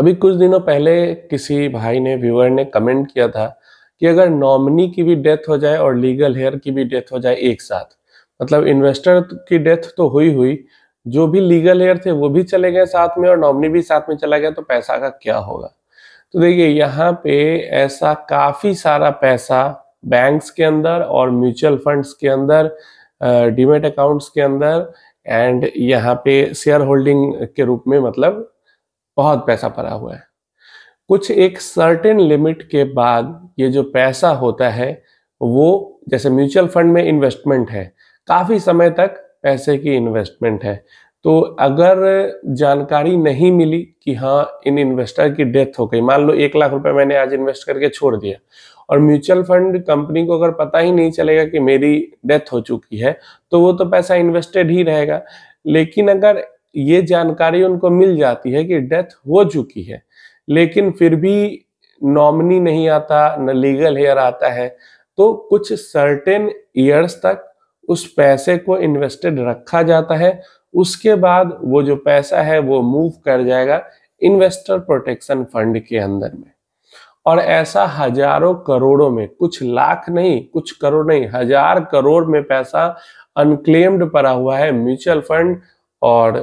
अभी कुछ दिनों पहले किसी भाई ने व्यूअर ने कमेंट किया था कि अगर नॉमिनी की भी डेथ हो जाए और लीगल हेयर की भी डेथ हो जाए एक साथ मतलब इन्वेस्टर की डेथ तो हुई हुई जो भी लीगल हेयर थे वो भी चले गए साथ में और नॉमिनी भी साथ में चला गया तो पैसा का क्या होगा तो देखिए यहाँ पे ऐसा काफ़ी सारा पैसा बैंक्स के अंदर और म्यूचुअल फंड्स के अंदर डीमेट अकाउंट्स के अंदर एंड यहाँ पे शेयर होल्डिंग के रूप में मतलब बहुत पैसा पड़ा हुआ है कुछ एक सर्टेन लिमिट के बाद ये जो पैसा होता है वो जैसे म्यूचुअल फंड में इन्वेस्टमेंट है काफ़ी समय तक पैसे की इन्वेस्टमेंट है तो अगर जानकारी नहीं मिली कि हाँ इन इन्वेस्टर की डेथ हो गई मान लो एक लाख रुपए मैंने आज इन्वेस्ट करके छोड़ दिया और म्यूचुअल फंड कंपनी को अगर पता ही नहीं चलेगा कि मेरी डेथ हो चुकी है तो वो तो पैसा इन्वेस्टेड ही रहेगा लेकिन अगर ये जानकारी उनको मिल जाती है कि डेथ हो चुकी है लेकिन फिर भी नॉमिनी नहीं आता न लीगल हेयर आता है तो कुछ सर्टेन ईयर्स तक उस पैसे को इन्वेस्टेड रखा जाता है उसके बाद वो जो पैसा है वो मूव कर जाएगा इन्वेस्टर प्रोटेक्शन फंड के अंदर में और ऐसा हजारों करोड़ों में कुछ लाख नहीं कुछ करोड़ नहीं हजार करोड़ में पैसा अनक्लेम्ड पड़ा हुआ है म्यूचुअल फंड और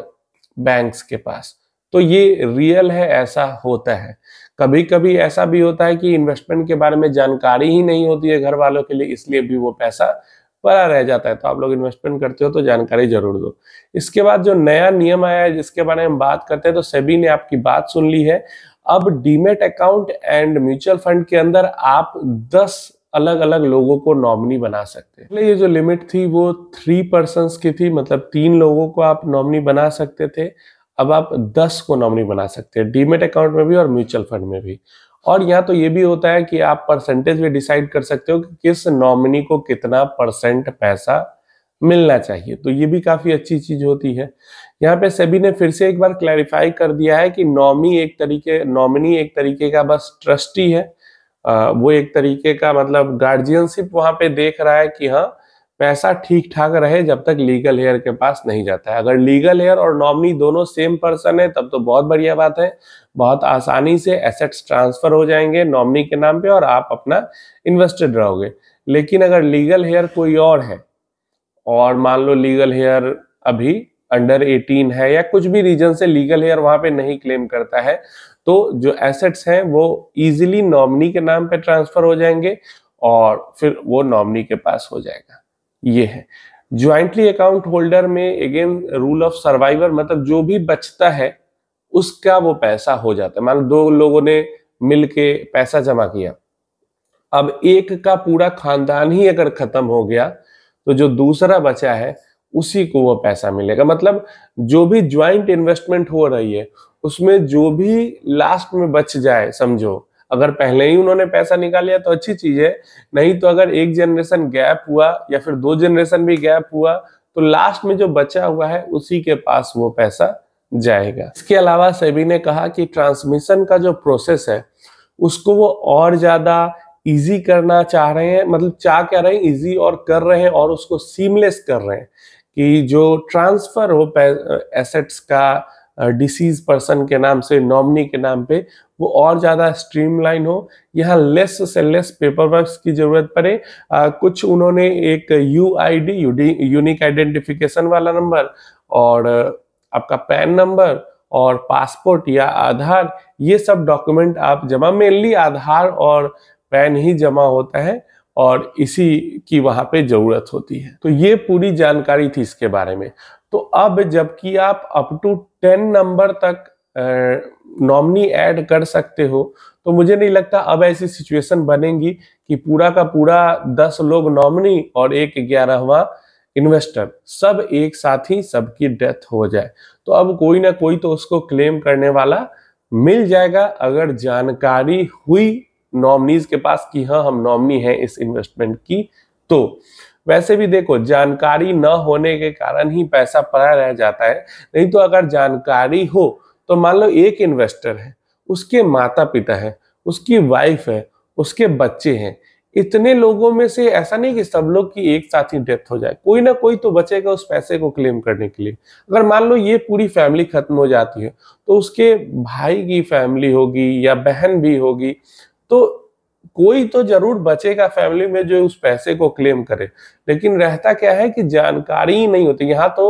बैंक्स के पास तो ये रियल है ऐसा होता है कभी कभी ऐसा भी होता है कि इन्वेस्टमेंट के बारे में जानकारी ही नहीं होती है घर वालों के लिए इसलिए भी वो पैसा पड़ा रह जाता है तो आप लोग इन्वेस्टमेंट करते हो तो जानकारी जरूर दो इसके बाद जो नया नियम आया है जिसके बारे में बात करते हैं तो सेबी ने आपकी बात सुन ली है अब demat account and mutual fund के अंदर आप दस अलग अलग लोगों को नॉमिनी बना सकते हैं ये जो लिमिट थी वो थ्री पर्सन की थी मतलब तीन लोगों को आप नॉमिनी बना सकते थे अब आप दस को नॉमिनी बना सकते हैं डीमेट अकाउंट में भी और म्यूचुअल फंड में भी और यहाँ तो ये भी होता है कि आप परसेंटेज भी डिसाइड कर सकते हो कि किस नॉमिनी को कितना परसेंट पैसा मिलना चाहिए तो ये भी काफी अच्छी चीज होती है यहाँ पे सभी ने फिर से एक बार क्लैरिफाई कर दिया है कि नॉमी एक तरीके नॉमिनी एक तरीके का बस ट्रस्टी है आ, वो एक तरीके का मतलब गार्जियनशिप वहां पे देख रहा है कि हाँ पैसा ठीक ठाक रहे जब तक लीगल हेयर के पास नहीं जाता है अगर लीगल हेयर और नॉमिनी दोनों सेम पर्सन है तब तो बहुत बढ़िया बात है बहुत आसानी से एसेट्स ट्रांसफर हो जाएंगे नॉमिनी के नाम पे और आप अपना इन्वेस्टेड रहोगे लेकिन अगर लीगल हेयर कोई और है और मान लो लीगल हेयर अभी अंडर 18 है या कुछ भी रीजन से लीगल है और वहां पे नहीं क्लेम करता है तो जो एसेट्स हैं वो इजीली नॉमनी के नाम पे ट्रांसफर हो जाएंगे और फिर वो नॉमनी के पास हो जाएगा ये है ज्वाइंटली अकाउंट होल्डर में अगेन रूल ऑफ सर्वाइवर मतलब जो भी बचता है उसका वो पैसा हो जाता है मान दो लोगों ने मिलके पैसा जमा किया अब एक का पूरा खानदान ही अगर खत्म हो गया तो जो दूसरा बचा है उसी को वो पैसा मिलेगा मतलब जो भी ज्वाइंट इन्वेस्टमेंट हो रही है उसमें जो भी लास्ट में बच जाए समझो अगर पहले ही उन्होंने पैसा निकाल लिया तो अच्छी चीज है नहीं तो अगर एक जनरेशन गैप हुआ या फिर दो जनरेशन भी गैप हुआ तो लास्ट में जो बचा हुआ है उसी के पास वो पैसा जाएगा इसके अलावा सेबी ने कहा कि ट्रांसमिशन का जो प्रोसेस है उसको वो और ज्यादा इजी करना चाह रहे हैं मतलब चाह क्या रहे हैं इजी और कर रहे हैं और उसको सीमलेस कर रहे हैं कि जो ट्रांसफर हो एसेट्स uh, का डिसीज uh, पर्सन के नाम से नॉमनी के नाम पे वो और ज़्यादा स्ट्रीमलाइन हो यहाँ लेस से लेस पेपर वर्क की ज़रूरत पड़े आ, कुछ उन्होंने एक U I D unique identification वाला नंबर और uh, आपका पैन नंबर और पासपोर्ट या आधार ये सब डॉक्यूमेंट आप जमा मेनली आधार और पैन ही जमा होता है और इसी की वहां पे ज़रूरत होती है तो ये पूरी जानकारी थी इसके बारे में तो अब जबकि आप अप टू टेन नंबर तक नॉमनी ऐड कर सकते हो तो मुझे नहीं लगता अब ऐसी सिचुएशन बनेगी कि पूरा का पूरा दस लोग नॉमनी और एक ग्यारहवा इन्वेस्टर सब एक साथ ही सबकी डेथ हो जाए तो अब कोई ना कोई तो उसको क्लेम करने वाला मिल जाएगा अगर जानकारी हुई नॉमनीज के पास कि हाँ हम नॉमनी हैं इस इन्वेस्टमेंट की तो वैसे भी देखो जानकारी न होने के कारण ही पैसा पड़ा रह जाता है नहीं तो अगर जानकारी हो तो मान लो एक इन्वेस्टर है उसके माता पिता है उसकी वाइफ है उसके बच्चे हैं इतने लोगों में से ऐसा नहीं कि सब लोग की एक साथ ही डेथ हो जाए कोई ना कोई तो बचेगा उस पैसे को क्लेम करने के लिए अगर मान लो ये पूरी फैमिली खत्म हो जाती है तो उसके भाई की फैमिली होगी या बहन भी होगी तो कोई तो जरूर बचेगा फैमिली में जो उस पैसे को क्लेम करे लेकिन रहता क्या है कि जानकारी ही नहीं होती यहाँ तो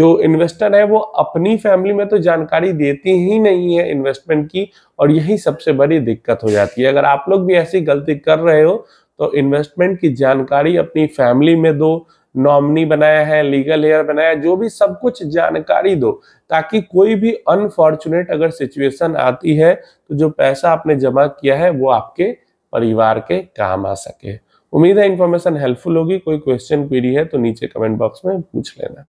जो इन्वेस्टर है वो अपनी फैमिली में तो जानकारी देती ही नहीं है इन्वेस्टमेंट की और यही सबसे बड़ी दिक्कत हो जाती है अगर आप लोग भी ऐसी गलती कर रहे हो तो इन्वेस्टमेंट की जानकारी अपनी फैमिली में दो नॉमनी बनाया है लीगल हेयर बनाया है जो भी सब कुछ जानकारी दो ताकि कोई भी अनफॉर्चुनेट अगर सिचुएशन आती है तो जो पैसा आपने जमा किया है वो आपके परिवार के काम आ सके उम्मीद है इन्फॉर्मेशन हेल्पफुल होगी कोई क्वेश्चन क्वेरी है तो नीचे कमेंट बॉक्स में पूछ लेना